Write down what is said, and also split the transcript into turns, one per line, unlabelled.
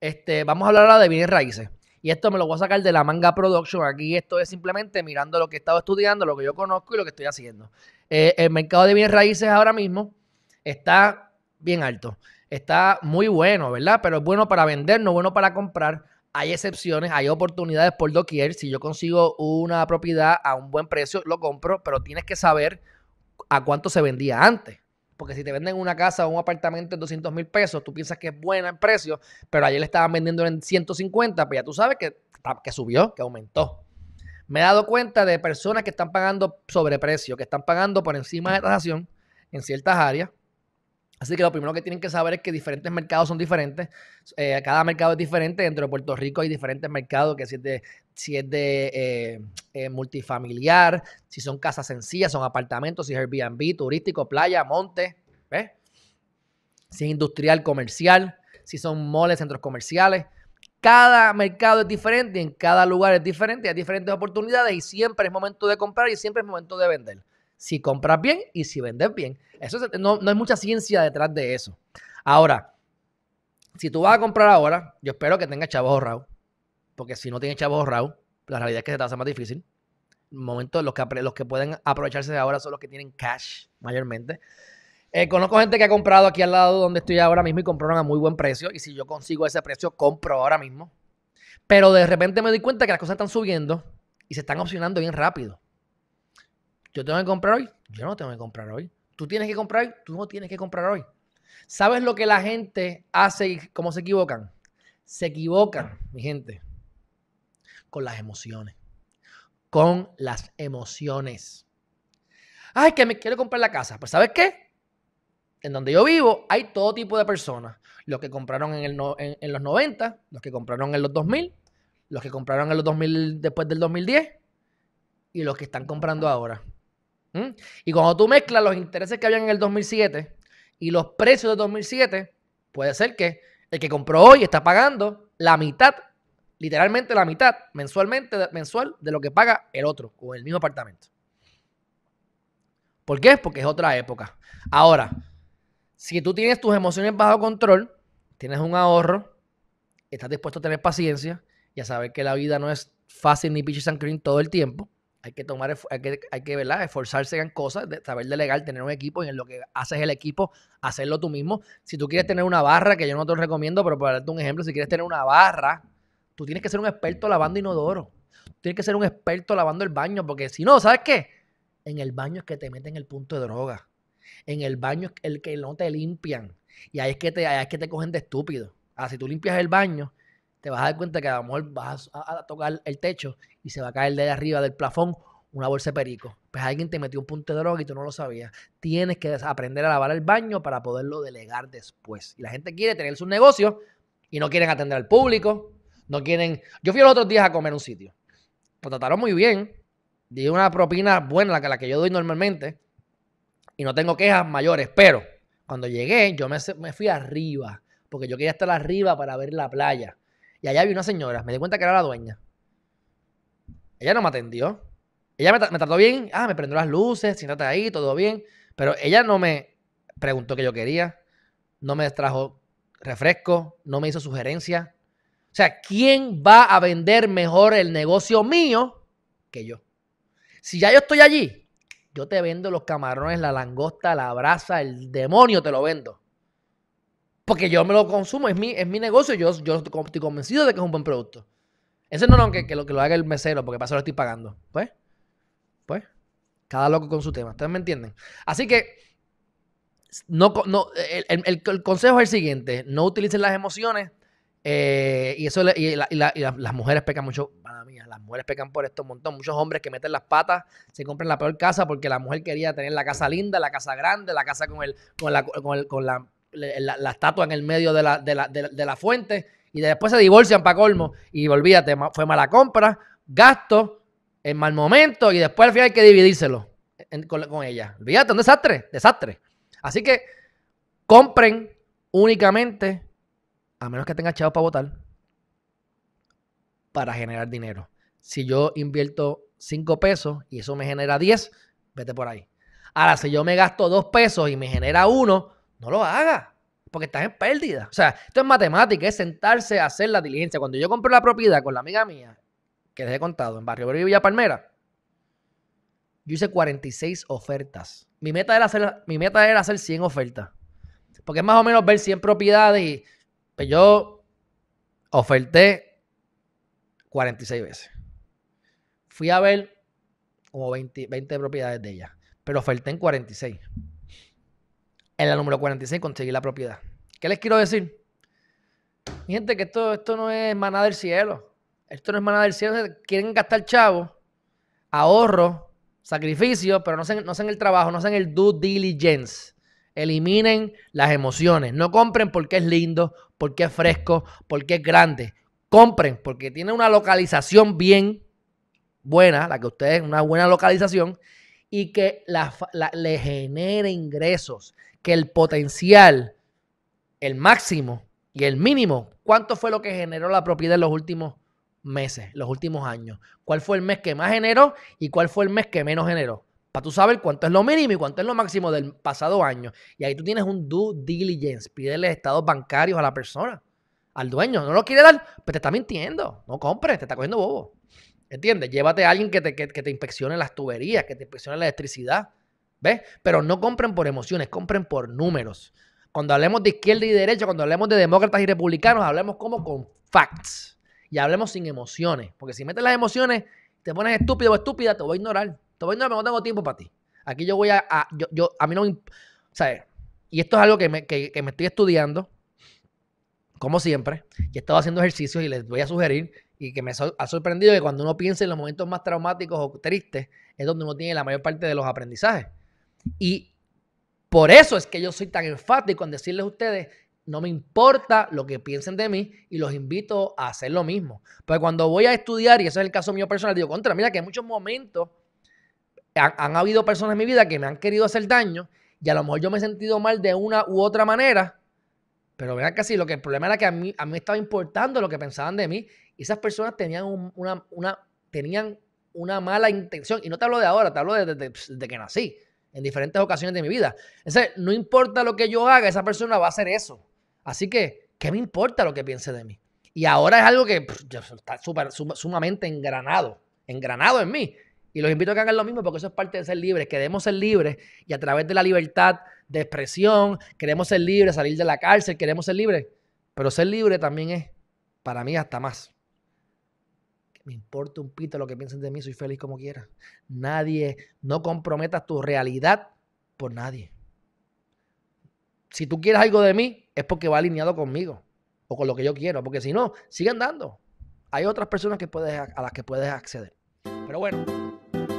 Este, vamos a hablar ahora de bienes raíces. Y esto me lo voy a sacar de la manga production. Aquí esto es simplemente mirando lo que he estado estudiando, lo que yo conozco y lo que estoy haciendo. Eh, el mercado de bienes raíces ahora mismo está bien alto. Está muy bueno, ¿verdad? Pero es bueno para vender, no bueno para comprar. Hay excepciones, hay oportunidades por doquier. Si yo consigo una propiedad a un buen precio, lo compro, pero tienes que saber a cuánto se vendía antes. Porque si te venden una casa o un apartamento en 200 mil pesos, tú piensas que es buena en precio, pero ayer le estaban vendiendo en 150, pues ya tú sabes que, que subió, que aumentó. Me he dado cuenta de personas que están pagando sobreprecio, que están pagando por encima de tasación en ciertas áreas. Así que lo primero que tienen que saber es que diferentes mercados son diferentes. Eh, cada mercado es diferente. Dentro de Puerto Rico hay diferentes mercados, que si es de si es de eh, eh, multifamiliar, si son casas sencillas, son apartamentos, si es Airbnb, turístico, playa, monte, Si es industrial, comercial, si son moles, centros comerciales. Cada mercado es diferente, en cada lugar es diferente, hay diferentes oportunidades y siempre es momento de comprar y siempre es momento de vender. Si compras bien y si vendes bien. Eso no, no hay mucha ciencia detrás de eso. Ahora, si tú vas a comprar ahora, yo espero que tengas chavos ahorrados porque si no tienes chavos ahorrados, la realidad es que se te hace más difícil. momento los que, los que pueden aprovecharse de ahora son los que tienen cash mayormente. Eh, conozco gente que ha comprado aquí al lado donde estoy ahora mismo y compraron a muy buen precio. Y si yo consigo ese precio, compro ahora mismo. Pero de repente me doy cuenta que las cosas están subiendo y se están opcionando bien rápido. ¿Yo tengo que comprar hoy? Yo no tengo que comprar hoy. ¿Tú tienes que comprar hoy? Tú no tienes que comprar hoy. ¿Sabes lo que la gente hace y cómo se equivocan? Se equivocan, mi gente con las emociones. Con las emociones. Ay, que me quiero comprar la casa. Pues ¿sabes qué? En donde yo vivo hay todo tipo de personas. Los que compraron en, los 90, los que compraron en los 2000, los que compraron en los 2000 después del 2010 y los que están comprando ahora. ¿Mm? Y cuando tú mezclas los intereses que habían en el 2007 y los precios de 2007, puede ser que el que compró hoy está pagando la mitad literalmente la mitad mensualmente, mensual de lo que paga el otro o el mismo apartamento. ¿Por qué? Porque es otra época. Ahora, si tú tienes tus emociones bajo control, tienes un ahorro, estás dispuesto a tener paciencia y a saber que la vida no es fácil ni piches and cream todo el tiempo. Hay que tomar, hay que, hay esforzarse en cosas, de saber delegar, tener un equipo y en lo que haces el equipo, hacerlo tú mismo. Si tú quieres tener una barra, que yo no te lo recomiendo, pero para darte un ejemplo, si quieres tener una barra Tú tienes que ser un experto lavando inodoro. Tú tienes que ser un experto lavando el baño, porque si no, ¿sabes qué? En el baño es que te meten el punto de droga. En el baño es el que no te limpian. Y ahí es que te, que te cogen de estúpido. Ah, si tú limpias el baño, te vas a dar cuenta que a lo mejor vas a, tocar el techo y se va a caer de arriba del plafón una bolsa de perico. Pues alguien te metió un punto de droga y tú no lo sabías. Tienes que aprender a lavar el baño para poderlo delegar después. Y la gente quiere tener su negocio y no quieren atender al público, no quieren. Yo fui los otros días a comer un sitio. Lo trataron muy bien. di una propina buena, la que, la que yo doy normalmente. Y no tengo quejas mayores. Pero cuando llegué, yo me, me fui arriba. Porque yo quería estar arriba para ver la playa. Y allá vi una señora. Me di cuenta que era la dueña. Ella no me atendió. Ella me, me trató bien. Ah, me prendió las luces. Siéntate ahí, todo bien. Pero ella no me preguntó qué yo quería. No me trajo refresco. No me hizo sugerencias o sea, ¿quién va a vender mejor el negocio mío que yo? Si ya yo estoy allí, yo te vendo los camarones, la langosta, la brasa, el demonio te lo vendo. Porque yo me lo consumo, es mi, es mi negocio, yo, yo estoy convencido de que es un buen producto. Ese no, no, que, lo, que lo haga el mesero, porque para eso lo estoy pagando. Pues, pues, cada loco con su tema. ¿Ustedes me entienden? Así que, no, el, el consejo es el siguiente: no utilicen las emociones eh, y eso las mujeres pecan mucho, madre mía, las mujeres pecan por esto un montón. Muchos hombres que meten las patas se compran la peor casa porque la mujer quería tener la casa linda, la casa grande, la casa con el, con la, estatua en el medio de la, fuente. Y después se divorcian para colmo. Y olvídate, fue mala compra, gasto, en mal momento, y después al final hay que dividírselo con, con ella. Olvídate, un desastre, desastre. Así que compren únicamente a menos que tenga chavos para votar, para generar dinero. Si yo invierto 5 pesos y eso me genera 10, vete por ahí. Ahora, si yo me gasto 2 pesos y me genera 1, no lo haga. porque estás en pérdida. O sea, esto es matemática, es sentarse a hacer la diligencia. Cuando yo compré la propiedad con la amiga mía, que les he contado, en Barrio Verde y Villa Palmera, yo hice 46 ofertas. Mi meta era hacer, mi meta era hacer 100 ofertas. Porque es más o menos ver 100 propiedades y pues yo oferté 46 veces. Fui a ver como 20, propiedades de ella, pero oferté en 46. En la número 46 conseguí la propiedad. ¿Qué les quiero decir? gente, que esto, esto no es maná del cielo. Esto no es maná del cielo. Quieren gastar chavo, ahorro, sacrificio, pero no hacen no sean el trabajo, no sean el due diligence. Eliminen las emociones. No compren porque es lindo porque es fresco, porque es grande. Compren, porque tiene una localización bien buena, la que ustedes, una buena localización, y que la, le genere ingresos, que el potencial, el máximo y el mínimo, ¿cuánto fue lo que generó la propiedad en los últimos meses, los últimos años? ¿Cuál fue el mes que más generó y cuál fue el mes que menos generó? para tú saber cuánto es lo mínimo y cuánto es lo máximo del pasado año. Y ahí tú tienes un due diligence, pídele estados bancarios a la persona, al dueño. No lo quiere dar, pues te está mintiendo. No compres, te está cogiendo bobo. ¿Entiendes? Llévate a alguien que te, que te inspeccione las tuberías, que te inspeccione la electricidad. ¿Ves? Pero no compren por emociones, compren por números. Cuando hablemos de izquierda y derecha, cuando hablemos de demócratas y republicanos, hablemos como con facts. Y hablemos sin emociones. Porque si metes las emociones, te pones estúpido o estúpida, te voy a ignorar. Todavía no, no tengo tiempo para ti. Aquí yo voy a. yo, a mí no ¿Sabes? Y esto es algo que me, que, que me estoy estudiando, como siempre. Y he estado haciendo ejercicios y les voy a sugerir y que me ha sorprendido que cuando uno piensa en los momentos más traumáticos o tristes, es donde uno tiene la mayor parte de los aprendizajes. Y por eso es que yo soy tan enfático en decirles a ustedes, no me importa lo que piensen de mí y los invito a hacer lo mismo. Porque cuando voy a estudiar, y eso es el caso mío personal, digo, contra, mira que hay muchos momentos han, habido personas en mi vida que me han querido hacer daño y a lo mejor yo me he sentido mal de una u otra manera, pero vean que sí, lo que el problema era que a mí, a me estaba importando lo que pensaban de mí y esas personas tenían, una, una, tenían una mala intención. Y no te hablo de ahora, te hablo desde de, que nací, en diferentes ocasiones de mi vida. no importa lo que yo haga, esa persona va a hacer eso. Así que, ¿qué me importa lo que piense de mí? Y ahora es algo que está sumamente engranado, engranado en mí. Y los invito a que hagan lo mismo porque eso es parte de ser libres. Queremos ser libres y a través de la libertad de expresión, queremos ser libres, salir de la cárcel, queremos ser libres. Pero ser libre también es, para mí, hasta más. me importa un pito lo que piensen de mí, soy feliz como quiera. Nadie, no comprometas tu realidad por nadie. Si tú quieres algo de mí, es porque va alineado conmigo o con lo que yo quiero, porque si no, sigue andando. Hay otras personas que a las que puedes acceder. Pero bueno,